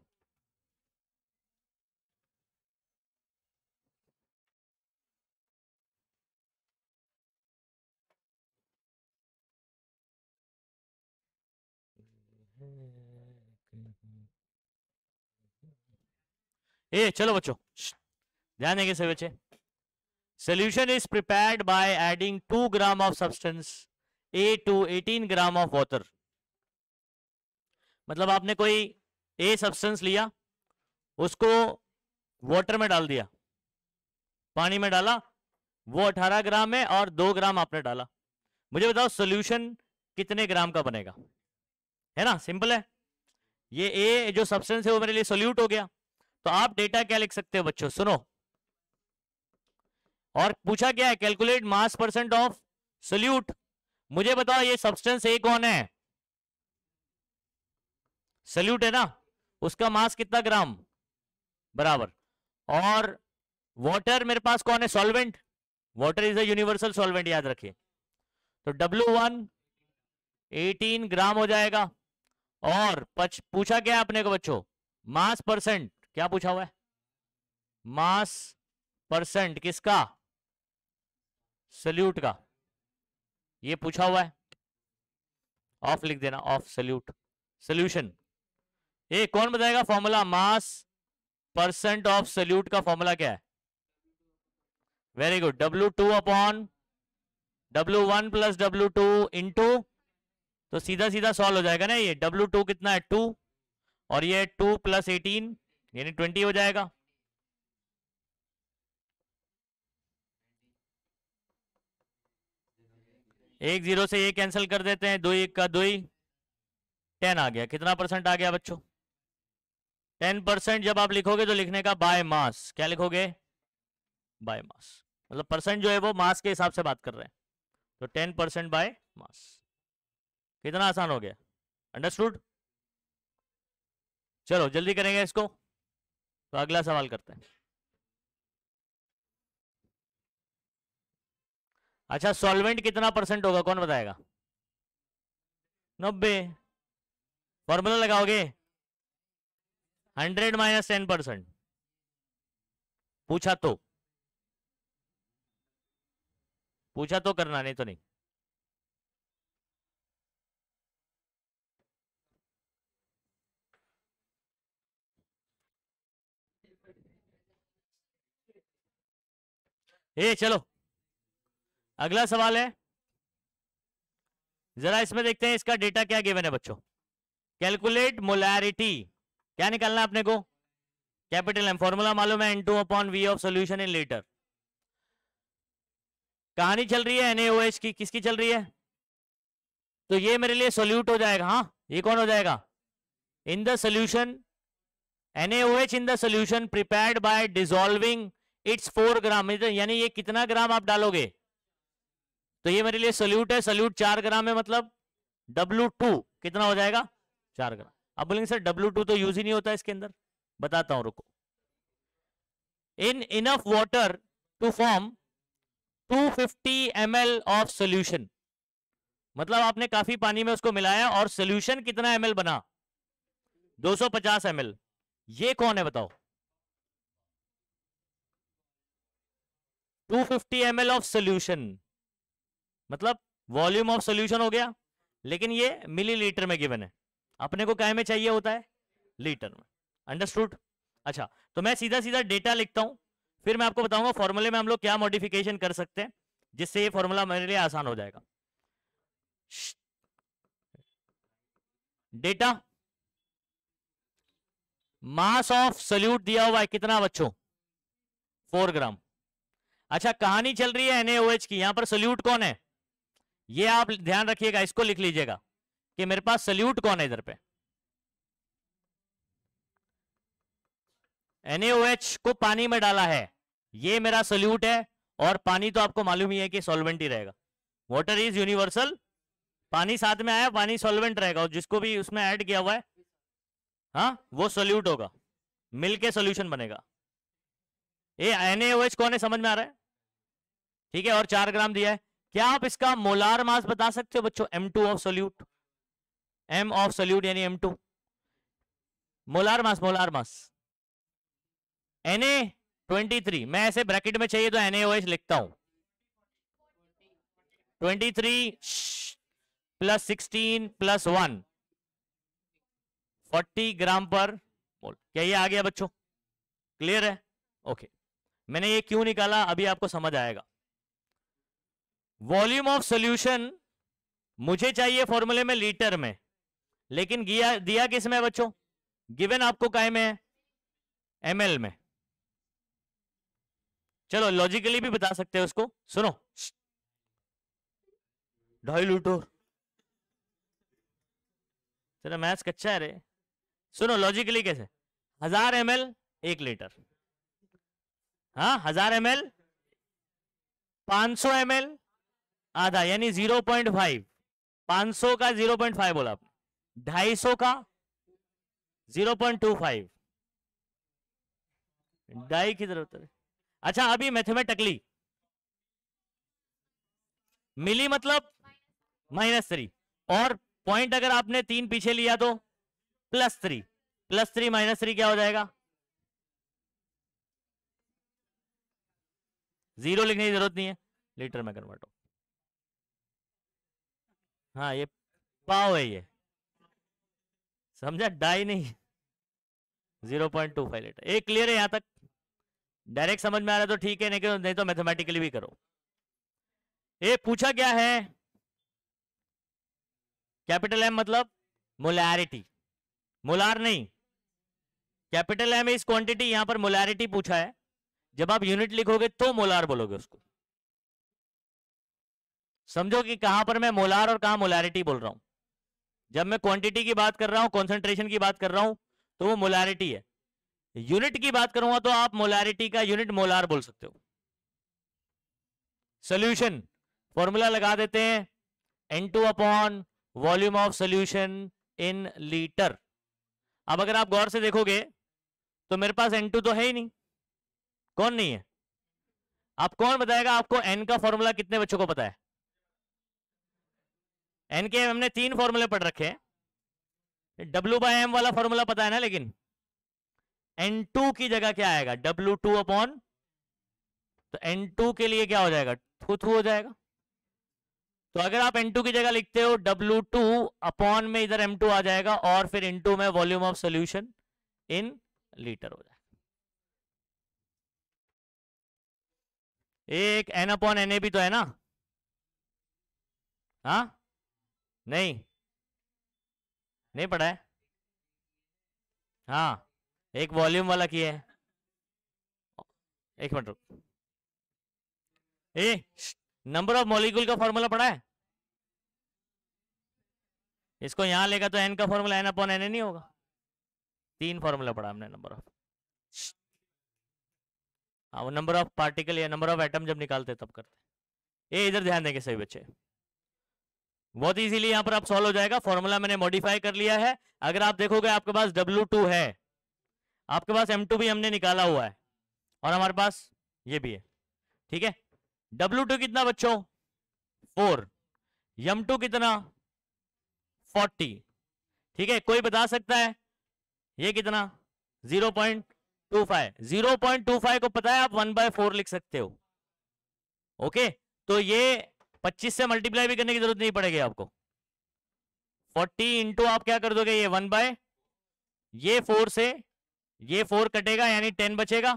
ए चलो बच्चों ध्यान देंगे सभी बच्चे solution is prepared by adding two gram of substance A to eighteen gram of water मतलब आपने कोई ए सब्सटेंस लिया उसको वाटर में डाल दिया पानी में डाला वो 18 ग्राम है और 2 ग्राम आपने डाला मुझे बताओ सोल्यूशन कितने ग्राम का बनेगा है ना सिंपल है ये ए जो सब्सटेंस है वो मेरे लिए सोल्यूट हो गया तो आप डेटा क्या लिख सकते हो बच्चों सुनो और पूछा क्या है calculate mass percent of solute मुझे बताओ ये सब्सटेंस ए कौन है सल्यूट है ना उसका मास कितना ग्राम बराबर और वाटर मेरे पास कौन है solvent water is a universal solvent याद रखिए तो डब्ल्यू वन एटीन ग्राम हो जाएगा और पच, पूछा क्या आपने को बच्चों मास परसेंट क्या पूछा हुआ है मास परसेंट किसका सल्यूट का ये पूछा हुआ है ऑफ लिख देना ऑफ सल्यूट सोल्यूशन ए कौन बताएगा formula mass percent of solute का फॉर्मूला क्या है very good W two upon W one plus W two into तो सीधा सीधा सॉल्व हो जाएगा ना ये डब्ल्यू टू कितना है टू और ये टू प्लस एटीन यानी ट्वेंटी हो जाएगा एक जीरो से ये कैंसिल कर देते हैं दो एक का दो ही टेन आ गया कितना परसेंट आ गया बच्चों टेन परसेंट जब आप लिखोगे तो लिखने का बाय मास क्या लिखोगे बाय मास मतलब परसेंट जो है वो मास के हिसाब से बात कर रहे हैं तो टेन परसेंट बाय मास कितना आसान हो गया अंडरस्टूड चलो जल्दी करेंगे इसको तो अगला सवाल करते हैं अच्छा सॉल्वेंट कितना परसेंट होगा कौन बताएगा नब्बे फॉर्मूला लगाओगे हंड्रेड माइनस टेन परसेंट पूछा तो पूछा तो करना नहीं तो नहीं ए चलो अगला सवाल है जरा इसमें देखते हैं इसका डेटा क्या गिवन है बच्चों कैलकुलेट मोलैरिटी क्या निकालना है अपने को कैपिटल एम फॉर्मूला मालूम है two upon V of solution in litre कहानी चल रही है एच की किसकी चल रही है तो ये मेरे लिए सोल्यूट हो जाएगा हाँ ये कौन हो जाएगा in the solution NaOH in the solution prepared by dissolving its four gram यानी ये कितना ग्राम आप डालोगे तो ये मेरे लिए सोल्यूट है सोल्यूट चार ग्राम है मतलब डब्ल्यू टू कितना हो जाएगा चार ग्राम अब बोलेंगे सर डब्ल्यू टू तो यूज ही नहीं होता इसके अंदर बताता हूं रुको in enough water to form 250 fifty of solution मतलब आपने काफी पानी में उसको मिलाया और सोल्यूशन कितना एम बना 250 एम ये कौन है बताओ 250 फिफ्टी ऑफ सोल्यूशन मतलब वॉल्यूम ऑफ सोल्यूशन हो गया लेकिन ये मिलीलीटर में गिवन है अपने को क्या में चाहिए होता है लीटर में अंडरस्टूड अच्छा तो मैं सीधा सीधा डेटा लिखता हूं फिर मैं आपको बताऊंगा फॉर्मूले में हम लोग क्या मॉडिफिकेशन कर सकते हैं जिससे ये फॉर्मूला मेरे लिए आसान हो जाएगा डेटा मास ऑफ सल्यूट दिया हुआ है कितना बच्चों फोर ग्राम अच्छा कहानी चल रही है एनएओएच की यहां पर सल्यूट कौन है ये आप ध्यान रखिएगा इसको लिख लीजिएगा कि मेरे पास सल्यूट कौन है इधर पे एनएच को पानी में डाला है ये मेरा सल्यूट है और पानी तो आपको मालूम ही है कि सॉल्वेंट ही रहेगा वाटर इज यूनिवर्सल पानी साथ में आया पानी सॉल्वेंट रहेगा और जिसको भी उसमें ऐड किया हुआ है हा? वो सोल्यूट होगा मिलके सोल्यूशन बनेगा ये एनएओएच कौन है समझ में आ रहा है ठीक है और चार ग्राम दिया है क्या आप इसका मोलार मास बता सकते हो बच्चों M two of solute M of solute यानी M two molar mass molar mass N A twenty three मैं ऐसे ब्रैकेट में चाहिए तो एन एस लिखता हूं twenty three plus sixteen plus one forty gram पर मोल क्या ये आ गया बच्चों क्लियर है ओके मैंने ये क्यों निकाला अभी आपको समझ आएगा वॉल्यूम ऑफ सॉल्यूशन मुझे चाहिए फॉर्मूले में लीटर में लेकिन गिया दिया किस में बच्चों गिवन आपको काय में है एम में चलो लॉजिकली भी बता सकते हैं उसको सुनो ढाई लूटोर तेरा मैथ्स कच्चा है रे सुनो लॉजिकली कैसे हजार एम एक लीटर हाँ हजार एम एल पांच सौ एम आधा यानी जीरो पॉइंट फाइव पांच सौ का जीरो पॉइंट फाइव बोला आप ढाई सौ का जीरो पॉइंट टू फाइव ढाई की जरूरत अच्छा अभी मैथमेटिकली मिली मतलब माइनस थ्री और पॉइंट अगर आपने तीन पीछे लिया तो plus three plus three minus three क्या हो जाएगा जीरो लिखने की जरूरत नहीं है लीटर में कन्वर्ट हो हाँ ये पाव है ये समझा डाई नहीं zero point two five litre एक क्लियर है यहां तक डायरेक्ट समझ में आ रहा है तो ठीक है नहीं तो- नहीं तो मैथमेटिकली भी करो ये पूछा क्या है कैपिटल एम मतलब मोलैरिटी मोलार नहीं कैपिटल एम इस क्वांटिटी यहां पर मोलैरिटी पूछा है जब आप यूनिट लिखोगे तो मोलार बोलोगे उसको समझो कि कहां पर मैं मोलार और कहां मोलैरिटी बोल रहा हूं जब मैं क्वांटिटी की बात कर रहा हूं कॉन्सेंट्रेशन की बात कर रहा हूं तो वो मोलारिटी है यूनिट की बात करूंगा तो आप मोलारिटी का यूनिट मोलार बोल सकते हो सोल्यूशन फॉर्मूला लगा देते हैं N two upon volume of solution in litre अब अगर आप गौर से देखोगे तो मेरे पास एन टू तो है ही नहीं कौन नहीं है आप कौन बताएगा आपको एन का फॉर्मूला कितने बच्चों को पता है एन के हमने तीन फॉर्मूले पढ़ रखे हैं डब्ल्यू बाय एम वाला फॉर्मूला पता है ना लेकिन एन टू की जगह क्या आएगा डब्ल्यू टू अपॉन तो एन टू के लिए क्या हो जाएगा थ्रू थ्रू हो जाएगा तो अगर आप एन टू की जगह लिखते हो डब्ल्यू टू अपॉन में इधर एम टू आ जाएगा और फिर इन टू में volume of solution in litre हो जाएगा एक एन अपॉन एन ए भी तो है ना हाँ नहीं नहीं पढ़ा है हाँ एक वॉल्यूम वाला है एक मिनट रुक ए नंबर ऑफ मॉलिक्यूल का फॉर्मूला पढ़ा है इसको यहां लेगा तो एन का फॉर्मूला एन अपॉन एन नहीं होगा तीन फॉर्मूला पढ़ा हमने नंबर ऑफ हाँ वो नंबर ऑफ पार्टिकल या नंबर ऑफ एटम जब निकालते तब करते ये इधर ध्यान देंगे सभी बच्चे बहुत इजीली यहां पर आप सॉल्व हो जाएगा फॉर्मूला मैंने मॉडिफाई कर लिया है अगर आप देखोगे आपके पास W2 है आपके पास M2 भी हमने निकाला हुआ है और हमारे पास ये भी है ठीक है W2 कितना बच्चों फोर M2 कितना 40 ठीक है कोई बता सकता है ये कितना 0.25 0.25 को पता है आप 1 बाय फोर लिख सकते हो ओके तो ये पच्चीस से मल्टीप्लाई भी करने की जरूरत नहीं पड़ेगी आपको फोर्टी इंटू आप क्या कर दोगे ये वन बाय ये फोर से ये फोर कटेगा यानी टेन बचेगा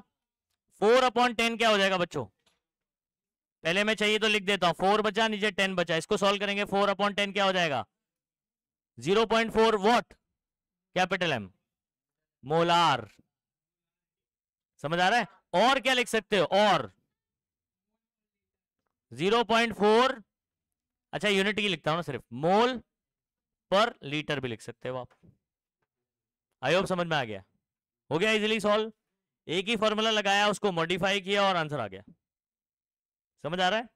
फोर अपॉन टेन क्या हो जाएगा बच्चों पहले मैं चाहिए तो लिख देता हूं फोर बचा नीचे टेन बचा इसको सॉल्व करेंगे फोर अपॉन टेन क्या हो जाएगा zero point four what capital M molar समझ आ रहा है और क्या लिख सकते हो और जीरो पॉइंट फोर अच्छा यूनिट की लिखता हूं ना सिर्फ मोल पर लीटर भी लिख सकते हो आप आई होप समझ में आ गया हो गया इजीली सॉल्व एक ही फॉर्मूला लगाया उसको मॉडिफाई किया और आंसर आ गया समझ आ रहा है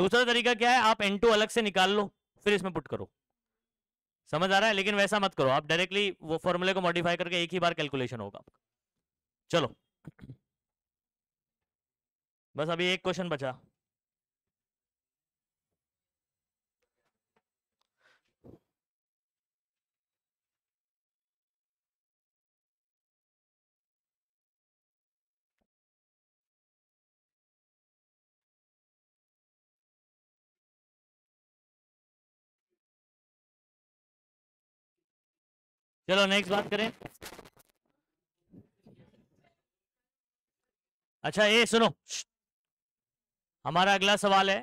दूसरा तरीका क्या है आप एन अलग से निकाल लो फिर इसमें पुट करो समझ आ रहा है लेकिन वैसा मत करो आप डायरेक्टली वो फॉर्मूले को मॉडिफाई करके एक ही बार कैलकुलेशन होगा आपका चलो बस अभी एक क्वेश्चन बचा चलो नेक्स्ट बात करें अच्छा ये सुनो हमारा अगला सवाल है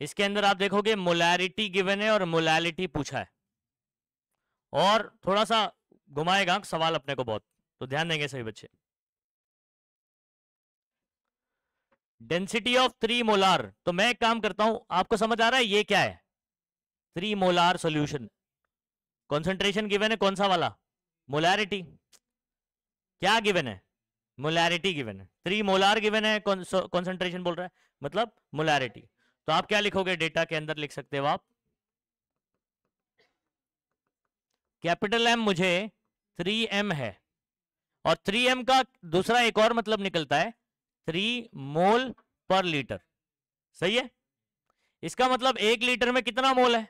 इसके अंदर आप देखोगे मोलैरिटी गिवन है और मोलैलिटी पूछा है और थोड़ा सा घुमाएगा सवाल अपने को बहुत तो ध्यान देंगे सही बच्चे डेंसिटी ऑफ थ्री मोलार तो मैं एक काम करता हूं आपको समझ आ रहा है ये क्या है three molar solution concentration given है कौन सा वाला मोलैरिटी क्या गिवन है मोलैरिटी गिवन है थ्री मोलार गिवन है कॉन्सेंट्रेशन बोल रहा है मतलब मोलैरिटी तो आप क्या लिखोगे डेटा के अंदर लिख सकते हो आप कैपिटल एम मुझे थ्री एम है और थ्री एम का दूसरा एक और मतलब निकलता है थ्री मोल पर लीटर सही है इसका मतलब एक लीटर में कितना मोल है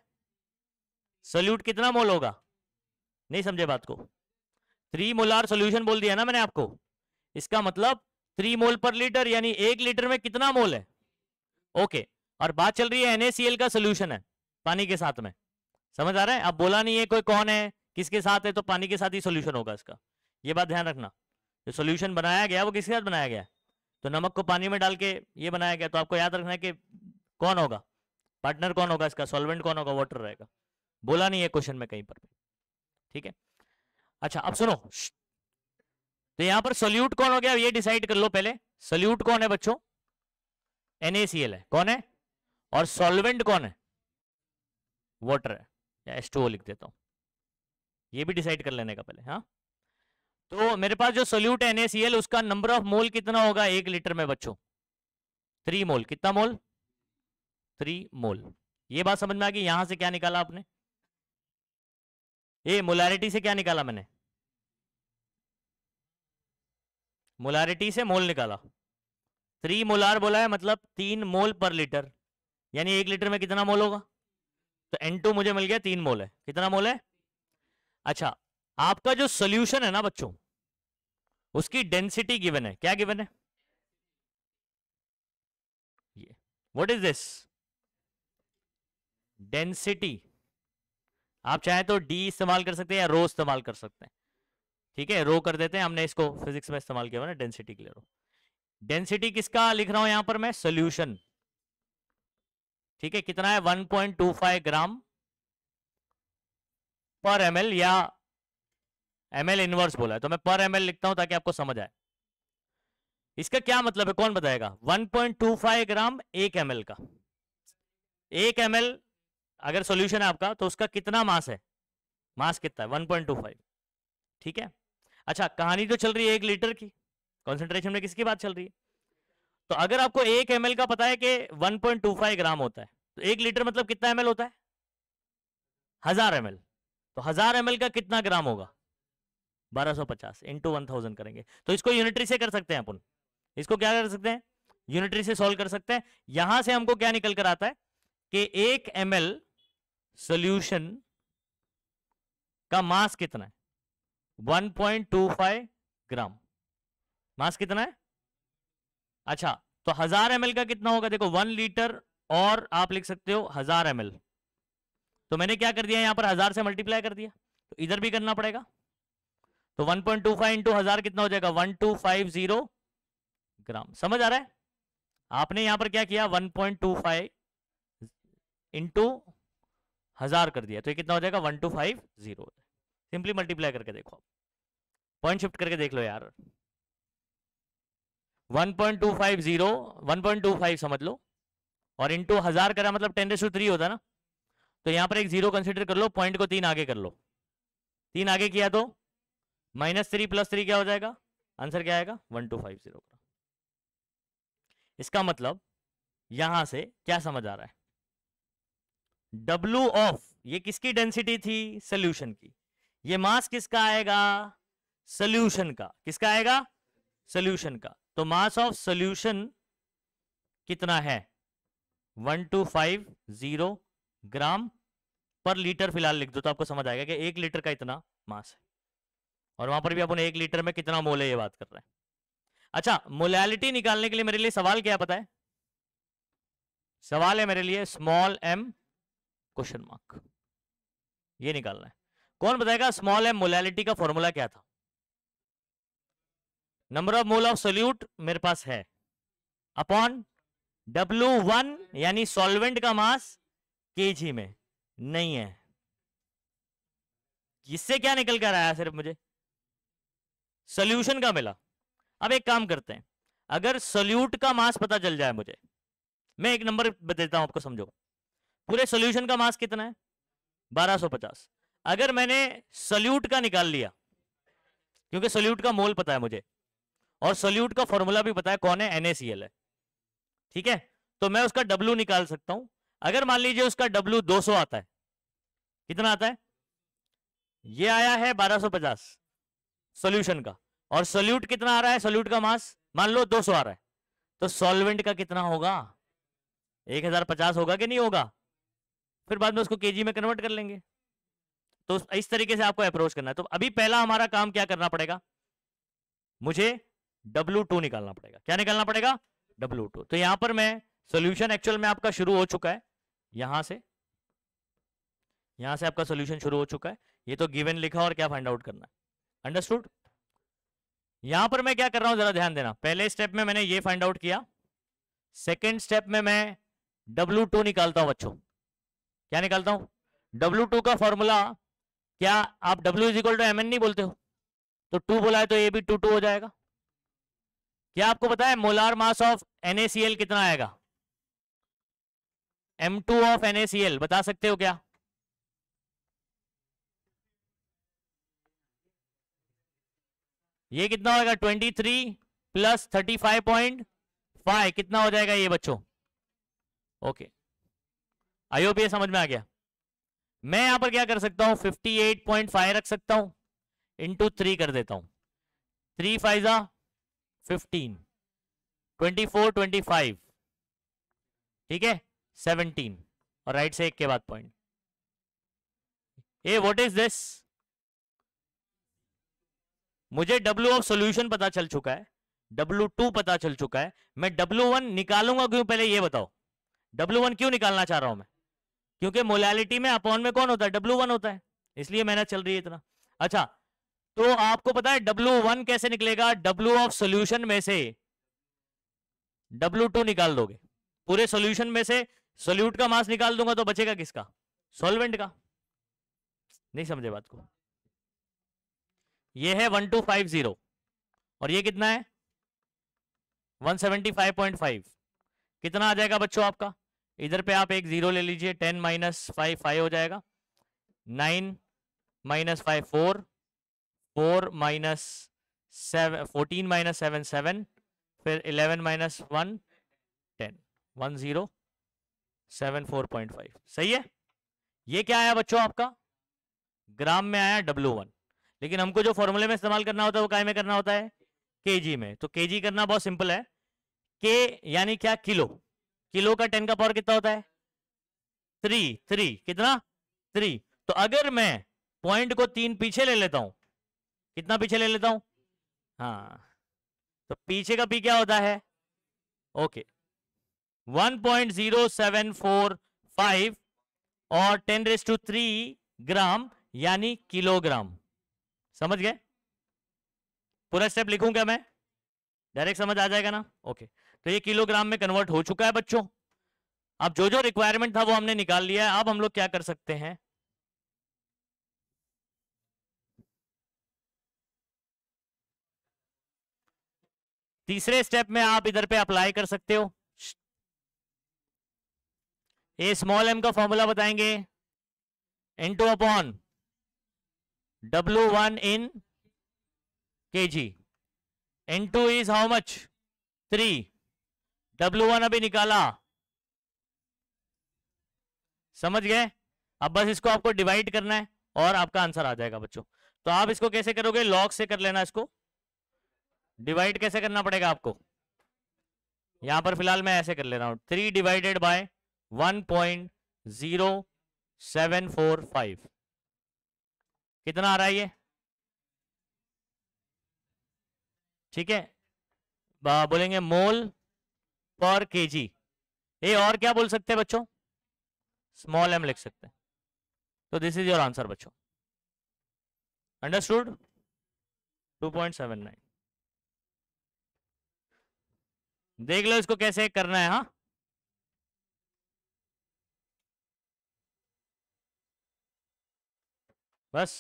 सोल्यूट कितना मोल होगा नहीं समझे बात को थ्री मोलार सोल्यूशन बोल दिया ना मैंने आपको इसका मतलब थ्री मोल पर लीटर यानी एक लीटर में कितना मोल है ओके और बात चल रही है एनएसीएल का सोल्यूशन है पानी के साथ में समझ आ रहा है अब बोला नहीं है कोई कौन है किसके साथ है तो पानी के साथ ही सोल्यूशन होगा इसका ये बात ध्यान रखना जो सोल्यूशन बनाया गया वो किसके साथ बनाया गया तो नमक को पानी में डाल के ये बनाया गया तो आपको याद रखना है कि कौन होगा पार्टनर कौन होगा इसका सॉल्वेंट कौन होगा वाटर रहेगा बोला नहीं है क्वेश्चन में कहीं पर भी ठीक है अच्छा अब सुनो तो यहां पर सोल्यूट कौन हो गया ये डिसाइड कर लो पहले सोल्यूट कौन है बच्चों एनएसीएल है कौन है और सॉल्वेंट कौन है वाटर है या एस लिख देता हूं ये भी डिसाइड कर लेने का पहले हाँ तो मेरे पास जो सोल्यूट है एनएसीएल उसका नंबर ऑफ मोल कितना होगा एक लीटर में बच्चों थ्री मोल कितना मोल थ्री मोल ये बात समझ में आ गई यहां से क्या निकाला आपने ये मोलारिटी से क्या निकाला मैंने मोलारिटी से मोल निकाला थ्री मोलार बोला है मतलब तीन मोल पर लीटर यानी एक लीटर में कितना मोल होगा तो एन टू मुझे मिल गया तीन मोल है कितना मोल है अच्छा आपका जो सोल्यूशन है ना बच्चों उसकी डेंसिटी गिवन है क्या गिवन है ये व्हाट इज दिस डेंसिटी आप चाहे तो डी इस्तेमाल कर सकते हैं या रो इस्तेमाल कर सकते हैं ठीक है रो कर देते हैं हमने इसको फिजिक्स में इस्तेमाल किया डेंसिटी के लिए रो डेंसिटी किसका लिख रहा हूं यहां पर मैं सोल्यूशन ठीक है कितना है 1.25 ग्राम पर एमएल या एम एल इनवर्स बोला है तो मैं पर एमएल लिखता हूं ताकि आपको समझ आए इसका क्या मतलब है कौन बताएगा 1.25 ग्राम एक एमएल का एक एमएल अगर सॉल्यूशन है आपका तो उसका कितना मास है मास कितना है 1.25 ठीक है अच्छा कहानी तो चल रही है एक लीटर की कॉन्सेंट्रेशन में किसकी बात चल रही है तो अगर आपको एक एम का पता है कि 1.25 ग्राम होता है तो एक लीटर मतलब कितना एम होता है हजार एम तो हजार एम का कितना ग्राम होगा 1250 इंटू 1000 करेंगे तो इसको यूनिटरी से कर सकते हैं अपन इसको क्या कर सकते हैं यूनिटरी से सॉल्व कर सकते हैं यहां से हमको क्या निकल कर आता है कि एक एम एल सोल्यूशन का मास कितना है 1.25 ग्राम मास कितना है अच्छा तो हजार एम का कितना होगा देखो वन लीटर और आप लिख सकते हो हजार एम तो मैंने क्या कर दिया यहां पर हजार से मल्टीप्लाई कर दिया तो इधर भी करना पड़ेगा तो 1.25 पॉइंट टू फाइव इंटू हजार कितना हो जाएगा 1250 ग्राम समझ आ रहा है आपने यहां पर क्या किया 1.25 पॉइंट टू फाइव इंटू हजार कर दिया तो ये कितना हो जाएगा 1250 सिंपली मल्टीप्लाई करके देखो पॉइंट शिफ्ट करके देख लो यार 1.250 1.25 समझ लो और इंटू हजार करा मतलब टेन रेसू थ्री होता ना तो यहां पर एक जीरो कंसिडर कर लो पॉइंट को तीन आगे कर लो तीन आगे किया तो माइनस थ्री प्लस थ्री क्या हो जाएगा आंसर क्या आएगा वन टू फाइव जीरो का इसका मतलब यहां से क्या समझ आ रहा है डब्ल्यू ऑफ ये किसकी डेंसिटी थी सोल्यूशन की ये मास किसका आएगा सोल्यूशन का किसका आएगा सोल्यूशन का तो मास ऑफ सोल्यूशन कितना है one two five zero gram पर लीटर फिलहाल लिख दो तो आपको समझ आएगा कि एक लीटर का इतना मास है और वहां पर भी अपने एक लीटर में कितना मोल है ये बात कर रहे हैं अच्छा मोलैलिटी निकालने के लिए मेरे लिए सवाल क्या पता है सवाल है मेरे लिए स्मॉल एम क्वेश्चन मार्क ये निकालना है कौन बताएगा स्मॉल एम मोलैलिटी का फॉर्मूला क्या था number of mole of solute मेरे पास है अपॉन डब्ल्यू वन यानी सॉल्वेंट का मास केजी में नहीं है इससे क्या निकल कर आया सिर्फ मुझे सोल्यूशन का मिला अब एक काम करते हैं अगर सोल्यूट का मास पता चल जाए मुझे मैं एक नंबर देता हूं आपको समझो पूरे सोल्यूशन का मास कितना है 1250 अगर मैंने सल्यूट का निकाल लिया क्योंकि सल्यूट का मोल पता है मुझे और सल्यूट का फॉर्मूला भी पता है कौन है एनएसीएल है ठीक है तो मैं उसका डब्ल्यू निकाल सकता हूं अगर मान लीजिए उसका दो 200 आता है कितना आता है ये आया है 1250 सॉल्यूशन का और सॉल्यूट कितना आ रहा है सॉल्यूट का मास मान लो 200 आ रहा है तो सॉल्वेंट का कितना होगा 1050 होगा कि नहीं होगा फिर बाद में उसको केजी में कन्वर्ट कर लेंगे तो इस तरीके से आपको अप्रोच करना है तो अभी पहला हमारा काम क्या करना पड़ेगा मुझे डब्ल्यू टू निकालना पड़ेगा क्या निकालना पड़ेगा डब्ल्यू टू तो यहां पर मैं सोल्यूशन एक्चुअल में आपका शुरू हो चुका है यहां से यहां से आपका सोल्यूशन शुरू हो चुका है ये तो गिवन लिखा और क्या फाइंड आउट करना है अंडरस्टूड यहां पर मैं क्या कर रहा हूं जरा ध्यान देना पहले स्टेप में मैंने ये फाइंड आउट किया सेकेंड स्टेप में मैं डब्ल्यू टू निकालता हूं बच्चों क्या निकालता हूं डब्ल्यू टू का फॉर्मूला क्या आप W is equal to M नहीं बोलते हो तो टू बोला है तो ये भी टू टू हो जाएगा क्या आपको पता है मोलार मास ऑफ NaCl कितना आएगा M2 ऑफ NaCl बता सकते हो क्या ये कितना होगा 23 प्लस 35.5 कितना हो जाएगा ये बच्चों ओके आई होप ये समझ में आ गया मैं यहां पर क्या कर सकता हूं 58.5 रख सकता हूं इंटू थ्री कर देता हूं थ्री फाइजा fifteen twenty four twenty five ठीक है सेवनटीन और राइट से एक के बाद point A what is this मुझे डब्ल्यू ऑफ सॉल्यूशन पता चल चुका है टू पता चल चुका है मैं डब्ल्यू वन निकालूंगा क्यों पहले ये बताओ डब्ल्यू वन क्यों निकालना चाह रहा हूं मैं क्योंकि मोलैलिटी में अपॉन में कौन होता है डब्ल्यू वन होता है इसलिए मेहनत चल रही है इतना अच्छा तो आपको पता है डब्ल्यू वन कैसे निकलेगा डब्ल्यू ऑफ सोल्यूशन में से डब्ल्यू टू निकाल दोगे पूरे सोल्यूशन में से सोल्यूट का मास निकाल दूंगा तो बचेगा किसका सोलवेंट का नहीं समझे बात को यह है वन टू फाइव जीरो और यह कितना है one seventy five point five कितना आ जाएगा बच्चों आपका इधर पे आप एक जीरो ले लीजिए टेन माइनस फाइव फाइव हो जाएगा nine minus five four four minus seven fourteen minus seven seven फिर eleven minus one ten one zero seven four point five सही है ये क्या आया बच्चों आपका ग्राम में आया डब्लू वन लेकिन हमको जो फॉर्मूले में इस्तेमाल करना होता है वो काय में करना होता है के में तो के करना बहुत सिंपल है के यानी क्या किलो किलो का टेन का पावर कितना होता है थ्री थ्री कितना थ्री तो अगर मैं पॉइंट को तीन पीछे ले लेता हूं कितना पीछे ले लेता हूं हाँ तो पीछे का पी क्या होता है okay one point zero seven four five और ten raise two three gram यानी किलोग्राम समझ गए पूरा स्टेप लिखूं क्या मैं डायरेक्ट समझ आ जाएगा ना ओके okay. तो ये किलोग्राम में कन्वर्ट हो चुका है बच्चों अब जो जो रिक्वायरमेंट था वो हमने निकाल लिया है अब हम लोग क्या कर सकते हैं तीसरे स्टेप में आप इधर पे अप्लाई कर सकते हो ए स्मॉल एम का फॉर्मूला बताएंगे into upon W one in K G into is how much three W one अभी निकाला समझ गए अब बस इसको आपको डिवाइड करना है और आपका आंसर आ जाएगा बच्चों तो आप इसको कैसे करोगे लॉग से कर लेना इसको डिवाइड कैसे करना पड़ेगा आपको यहां पर फिलहाल मैं ऐसे कर ले रहा हूं three divided by one point zero seven four five कितना आ रहा है ये ठीक है बोलेंगे मोल पर के जी ये और क्या बोल सकते हैं बच्चों स्मॉल एम लिख सकते हैं तो दिस इज योर आंसर बच्चों अंडरस्टूड 2.79 देख लो इसको कैसे करना है हाँ बस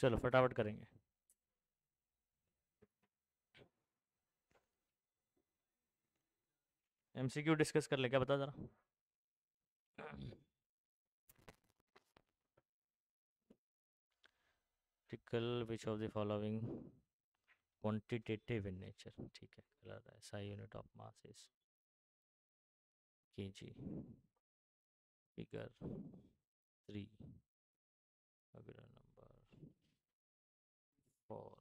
चलो फटाफट करेंगे एमसीक्यू डिस्कस कर ले क्या बता ज़रा टिकल which of the following quantitative in nature ठीक है colour SI unit of mass is kg figure 3 अगला नंबर 4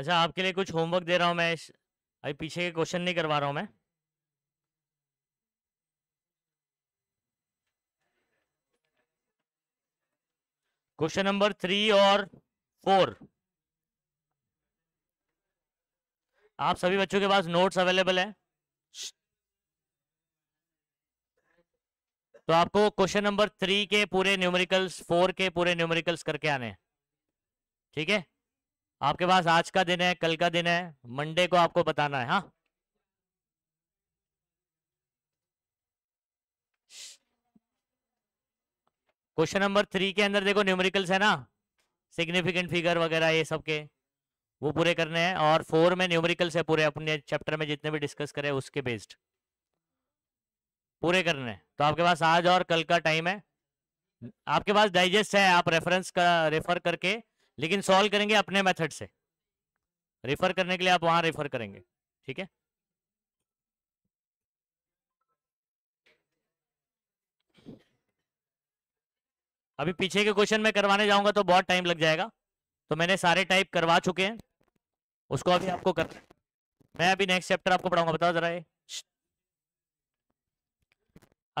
अच्छा आपके लिए कुछ होमवर्क दे रहा हूँ मैं अभी पीछे के क्वेश्चन नहीं करवा रहा हूँ मैं क्वेश्चन नंबर थ्री और फोर आप सभी बच्चों के पास नोट्स अवेलेबल है तो आपको क्वेश्चन नंबर थ्री के पूरे न्यूमेरिकल्स फोर के पूरे न्यूमेरिकल्स करके आने ठीक है आपके पास आज का दिन है कल का दिन है मंडे को आपको बताना है हाँ क्वेश्चन नंबर थ्री के अंदर देखो न्यूमेरिकल्स है ना सिग्निफिकेंट फिगर वगैरह ये सब के वो पूरे करने हैं और फोर में न्यूमेरिकल्स है पूरे अपने चैप्टर में जितने भी डिस्कस करे उसके बेस्ड पूरे करने हैं तो आपके पास आज और कल का टाइम है आपके पास डाइजेस्ट है आप रेफरेंस का रेफर करके लेकिन सॉल्व करेंगे अपने मेथड से रेफर करने के लिए आप वहां रेफर करेंगे ठीक है अभी पीछे के क्वेश्चन में करवाने जाऊंगा तो बहुत टाइम लग जाएगा तो मैंने सारे टाइप करवा चुके हैं उसको अभी आपको कर मैं अभी नेक्स्ट चैप्टर आपको पढ़ाऊंगा बताओ जरा ये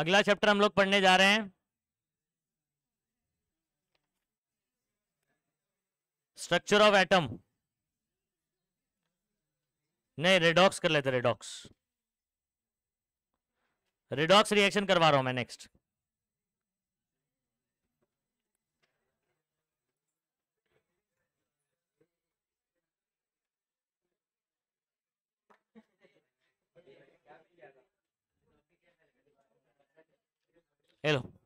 अगला चैप्टर हम लोग पढ़ने जा रहे हैं स्ट्रक्चर ऑफ एटम नहीं रेडॉक्स कर लेते रेडॉक्स रेडॉक्स रिएक्शन करवा रहा हूं मैं नेक्स्ट हेलो